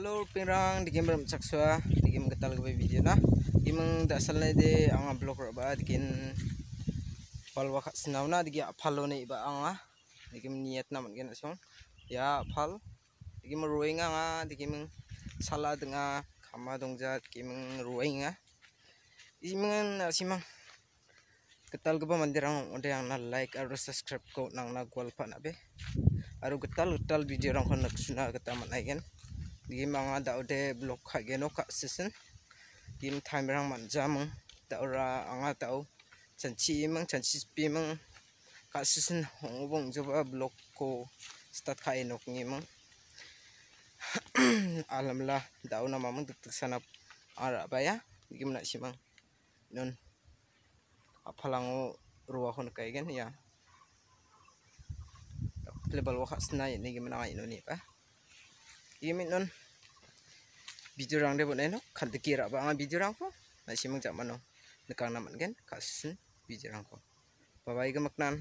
Halo pirang di game saksua di game ketal gue video nah imang tak salah de anga blok roba di game palu kak senau na di phalo ne iba anga ah. di game niat naman gen asong ya pal di game ruing anga ah. di game salah denga ah. kama dong di game ruing ah di imang simang ketal gue mandirang udah yang na like atau subscribe kau nang na gwal pa be aru ketal ketal video orang kau konak suna ketaman aigen gim ang ada de blok ka geno ka sisin. gim time rang man jamung dau ang anga dau chan chi mang chan chi pi mang ka sisin hong wong joba blok ko Stat ka enok ni mang alam la dau mamang tuk tuk sanap ara baya gim na simang non o ruwa hon ka ya wakas na yun. ini gimana ngai nuni pa gimin non video rang debut neno kan ba apa video rang ko na simang jamano no nekang naman gen kasin video rang ko bye bye gamaknan